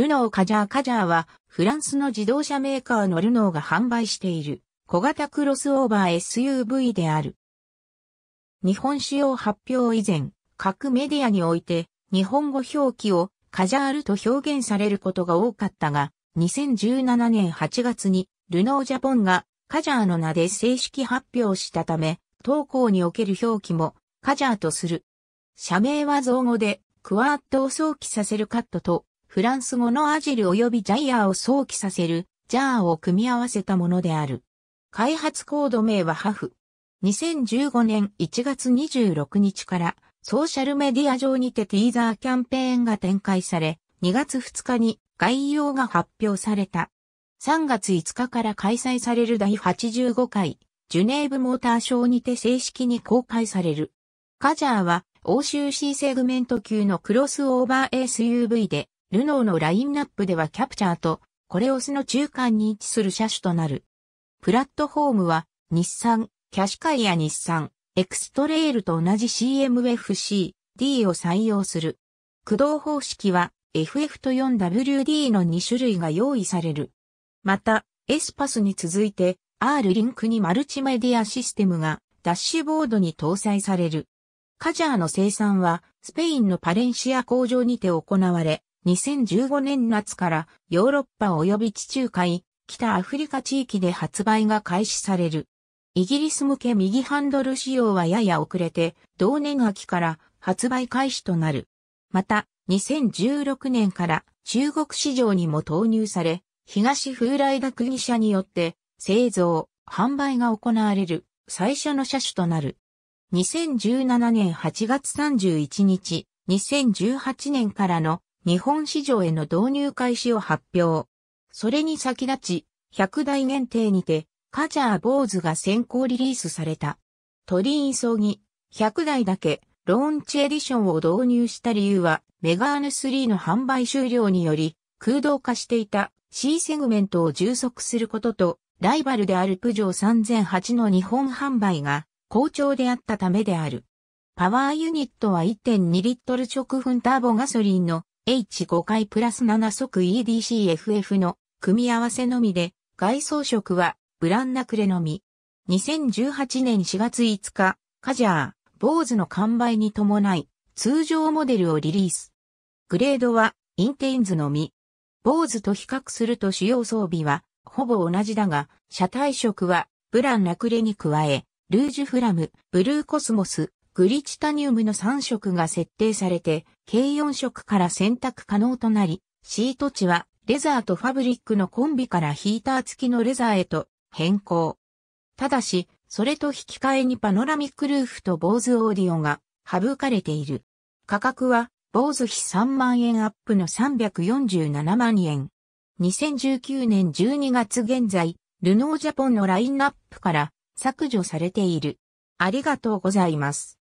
ルノーカジャーカジャーは、フランスの自動車メーカーのルノーが販売している、小型クロスオーバー SUV である。日本仕様発表以前、各メディアにおいて、日本語表記をカジャールと表現されることが多かったが、2017年8月に、ルノージャポンがカジャーの名で正式発表したため、当校における表記もカジャーとする。社名は造語で、クワッドを想起させるカットとフランス語のアジル及びジャイアーを想起させる、ジャーを組み合わせたものである。開発コード名はハフ。2015年1月26日からソーシャルメディア上にてティーザーキャンペーンが展開され、2月2日に概要が発表された。3月5日から開催される第85回ジュネーブモーターショーにて正式に公開される。カジャーは欧州 C セグメント級のクロスオーバー SUV でルノーのラインナップではキャプチャーとコレオスの中間に位置する車種となる。プラットフォームは日産、キャシカイや日産、エクストレイルと同じ CMFC、D を採用する。駆動方式は FF と 4WD の2種類が用意される。また、エスパスに続いて R リンクにマルチメディアシステムがダッシュボードに搭載される。カジャーの生産はスペインのパレンシア工場にて行われ、2015年夏からヨーロッパ及び地中海、北アフリカ地域で発売が開始される。イギリス向け右ハンドル仕様はやや遅れて、同年秋から発売開始となる。また、2016年から中国市場にも投入され、東風来学国社によって製造、販売が行われる最初の車種となる。2017年8月31日、2018年からの日本市場への導入開始を発表。それに先立ち、100台限定にて、カジャーボーズが先行リリースされた。鳥居急ぎ、100台だけ、ローンチエディションを導入した理由は、メガーヌ3の販売終了により、空洞化していた C セグメントを充足することと、ライバルであるプジョー3008の日本販売が好調であったためである。パワーユニットは1.2リットル直噴ターボガソリンの H5 回プラス7速 EDCFF の組み合わせのみで、外装色はブランナクレのみ。2018年4月5日、カジャー、ボーズの完売に伴い、通常モデルをリリース。グレードは、インテインズのみ。ボーズと比較すると主要装備は、ほぼ同じだが、車体色は、ブランラクレに加え、ルージュフラム、ブルーコスモス、グリチタニウムの3色が設定されて、計4色から選択可能となり、シート値はレザーとファブリックのコンビからヒーター付きのレザーへと変更。ただし、それと引き換えにパノラミックルーフと坊主オーディオが省かれている。価格は、坊主費3万円アップの347万円。2019年12月現在、ルノージャポンのラインナップから削除されている。ありがとうございます。